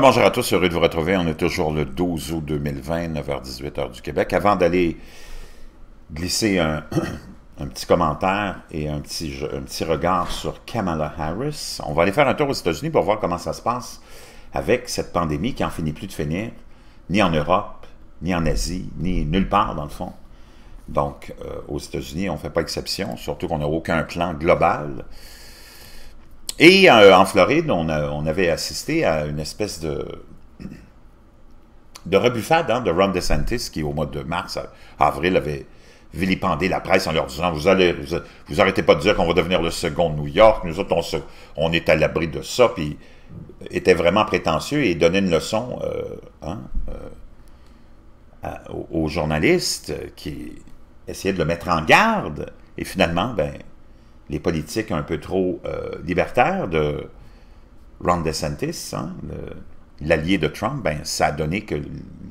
bonjour à tous, heureux de vous retrouver. On est toujours le 12 août 2020, 9h-18 heure du Québec. Avant d'aller glisser un, petit commentaire et un petit, un petit regard sur Kamala Harris, on va aller faire un tour aux États-Unis pour voir comment ça se passe avec cette pandémie qui n'en finit plus de finir, ni en Europe, ni en Asie, ni nulle part dans le fond. Donc, euh, aux États-Unis, on ne fait pas exception, surtout qu'on n'a aucun clan global. Et euh, en Floride, on, avait assisté à une espèce de, de rebuffade hein, de Ron DeSantis qui, au mois de mars, euh, avril, avait vilipendé la presse en leur disant Vous allez vous, arrêtez pas de dire qu'on va devenir le second New York, nous autres, on, est à l'abri de ça, puis était vraiment prétentieux et donnait une leçon euh, hein, aux, aux journalistes qui essayaient de le mettre en garde. Et finalement, ben, les politiques un peu trop euh, libertaires de Ron DeSantis, hein, l'allié de Trump, ben, ça a donné que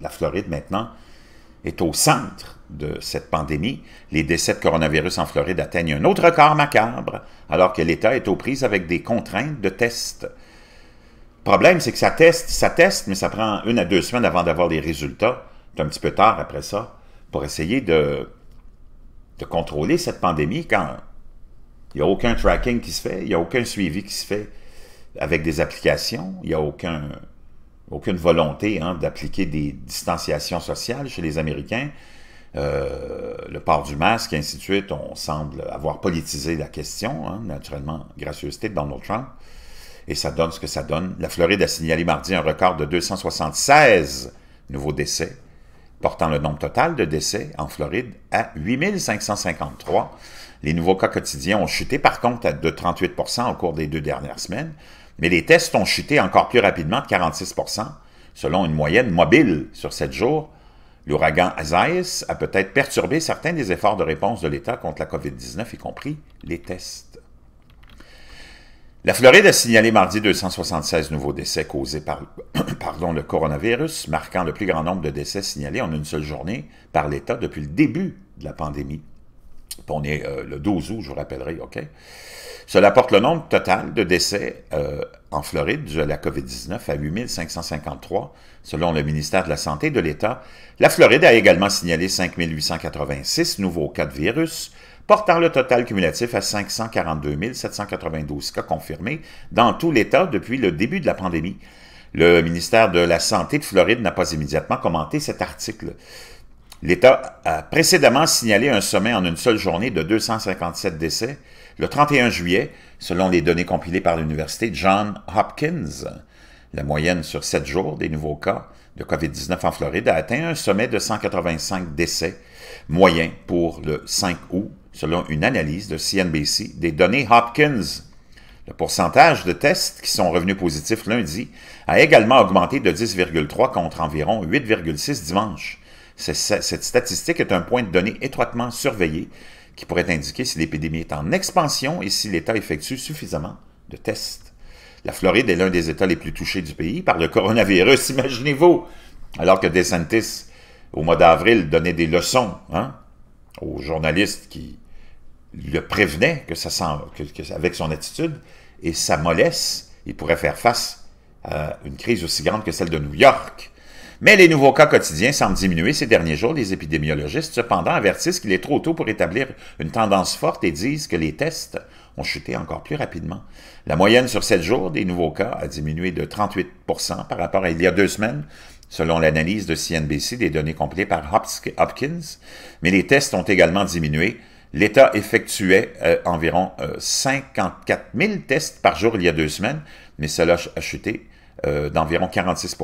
la Floride maintenant est au centre de cette pandémie. Les décès de coronavirus en Floride atteignent un autre record macabre, alors que l'État est aux prises avec des contraintes de tests. Le problème, c'est que ça teste, ça teste, mais ça prend une à deux semaines avant d'avoir les résultats. C'est un petit peu tard après ça pour essayer de, de contrôler cette pandémie quand il n'y a aucun tracking qui se fait, il n'y a aucun suivi qui se fait avec des applications, il n'y a aucun, aucune volonté hein, d'appliquer des distanciations sociales chez les Américains. Euh, le port du masque, et ainsi de suite, on semble avoir politisé la question, hein, naturellement, gracieuseté de Donald Trump. Et ça donne ce que ça donne. La Floride a signalé mardi un record de 276 nouveaux décès, portant le nombre total de décès en Floride à 8553. Les nouveaux cas quotidiens ont chuté par contre de 38 au cours des deux dernières semaines, mais les tests ont chuté encore plus rapidement de 46 selon une moyenne mobile sur sept jours. L'ouragan Azaïs a peut-être perturbé certains des efforts de réponse de l'État contre la COVID-19, y compris les tests. La Floride a signalé mardi 276 nouveaux décès causés par le coronavirus, marquant le plus grand nombre de décès signalés en une seule journée par l'État depuis le début de la pandémie on est euh, le 12 août, je vous rappellerai, OK? Cela porte le nombre total de décès euh, en Floride de la COVID-19 à 8 553, selon le ministère de la Santé de l'État. La Floride a également signalé 886 nouveaux cas de virus, portant le total cumulatif à 542 792 cas confirmés dans tout l'État depuis le début de la pandémie. Le ministère de la Santé de Floride n'a pas immédiatement commenté cet article. L'État a précédemment signalé un sommet en une seule journée de 257 décès le 31 juillet, selon les données compilées par l'Université John Hopkins. La moyenne sur sept jours des nouveaux cas de COVID-19 en Floride a atteint un sommet de 185 décès moyen pour le 5 août, selon une analyse de CNBC des données Hopkins. Le pourcentage de tests qui sont revenus positifs lundi a également augmenté de 10,3 contre environ 8,6 dimanche. Cette statistique est un point de données étroitement surveillé qui pourrait indiquer si l'épidémie est en expansion et si l'État effectue suffisamment de tests. La Floride est l'un des États les plus touchés du pays par le coronavirus, imaginez-vous! Alors que DeSantis, au mois d'avril, donnait des leçons hein, aux journalistes qui le prévenaient que ça avec son attitude et sa mollesse, il pourrait faire face à une crise aussi grande que celle de New York. Mais les nouveaux cas quotidiens semblent diminuer ces derniers jours. Les épidémiologistes, cependant, avertissent qu'il est trop tôt pour établir une tendance forte et disent que les tests ont chuté encore plus rapidement. La moyenne sur sept jours des nouveaux cas a diminué de 38 par rapport à il y a deux semaines, selon l'analyse de CNBC des données complétées par Hopkins, mais les tests ont également diminué. L'État effectuait euh, environ 54 euh, 000 tests par jour il y a deux semaines, mais cela a chuté euh, d'environ 46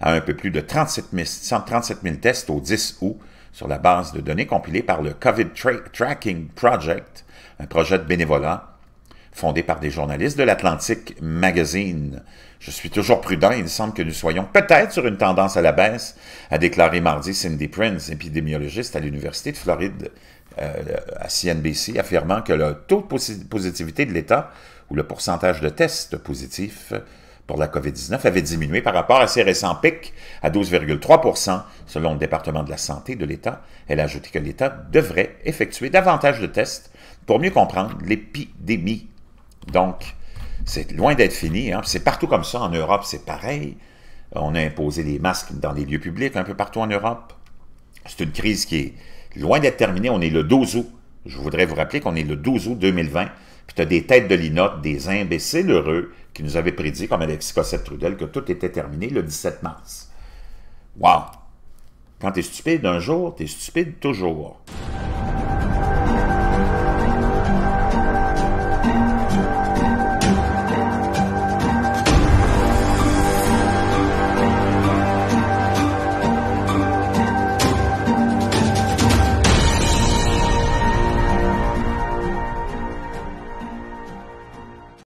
à un peu plus de 137 000, tests au 10 août sur la base de données compilées par le COVID Tracking Project, un projet de bénévolat fondé par des journalistes de l'Atlantic Magazine. Je suis toujours prudent, il semble que nous soyons peut-être sur une tendance à la baisse, a déclaré mardi Cindy Prince, épidémiologiste à l'Université de Floride euh, à CNBC, affirmant que le taux de positivité de l'État ou le pourcentage de tests positifs pour la COVID-19 avait diminué par rapport à ses récents pics à 12,3 selon le département de la santé de l'État. Elle a ajouté que l'État devrait effectuer davantage de tests pour mieux comprendre l'épidémie. Donc, c'est loin d'être fini. Hein. C'est partout comme ça. En Europe, c'est pareil. On a imposé les masques dans les lieux publics un peu partout en Europe. C'est une crise qui est loin d'être terminée. On est le 12 août. Je voudrais vous rappeler qu'on est le 12 août 2020 puis tu as des têtes de linotte, des imbéciles heureux qui nous avaient prédit, comme Alexis Cossette-Trudel, que tout était terminé le 17 mars. Wow! Quand tu es stupide un jour, tu es stupide toujours.